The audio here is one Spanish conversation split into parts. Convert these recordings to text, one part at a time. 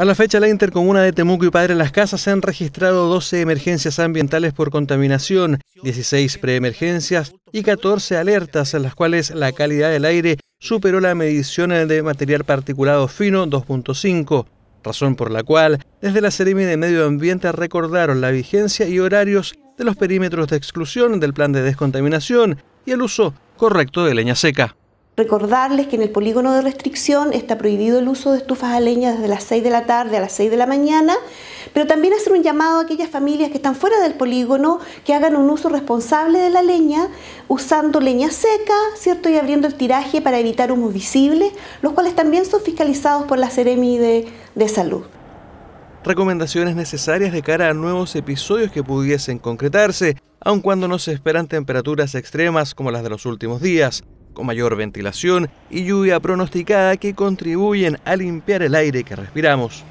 A la fecha, la Intercomuna de Temuco y Padre Las Casas se han registrado 12 emergencias ambientales por contaminación, 16 preemergencias y 14 alertas, en las cuales la calidad del aire superó la medición de material particulado fino 2.5, razón por la cual desde la Seremi de Medio Ambiente recordaron la vigencia y horarios de los perímetros de exclusión del plan de descontaminación y el uso correcto de leña seca. Recordarles que en el polígono de restricción está prohibido el uso de estufas a leña desde las 6 de la tarde a las 6 de la mañana, pero también hacer un llamado a aquellas familias que están fuera del polígono que hagan un uso responsable de la leña, usando leña seca, ¿cierto? Y abriendo el tiraje para evitar humos visibles, los cuales también son fiscalizados por la seremi de, de Salud recomendaciones necesarias de cara a nuevos episodios que pudiesen concretarse, aun cuando no se esperan temperaturas extremas como las de los últimos días mayor ventilación y lluvia pronosticada que contribuyen a limpiar el aire que respiramos.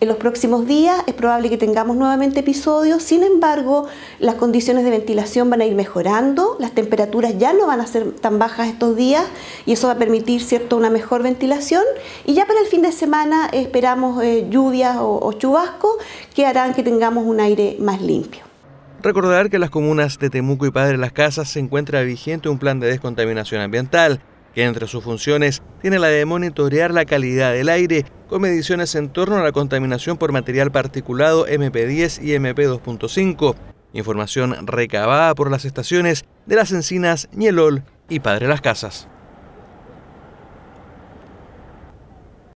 En los próximos días es probable que tengamos nuevamente episodios, sin embargo, las condiciones de ventilación van a ir mejorando, las temperaturas ya no van a ser tan bajas estos días y eso va a permitir cierto, una mejor ventilación. Y ya para el fin de semana esperamos eh, lluvias o chubascos que harán que tengamos un aire más limpio. Recordar que en las comunas de Temuco y Padre Las Casas se encuentra vigente un plan de descontaminación ambiental, que entre sus funciones tiene la de monitorear la calidad del aire con mediciones en torno a la contaminación por material particulado MP10 y MP2.5, información recabada por las estaciones de las encinas Nielol y Padre Las Casas.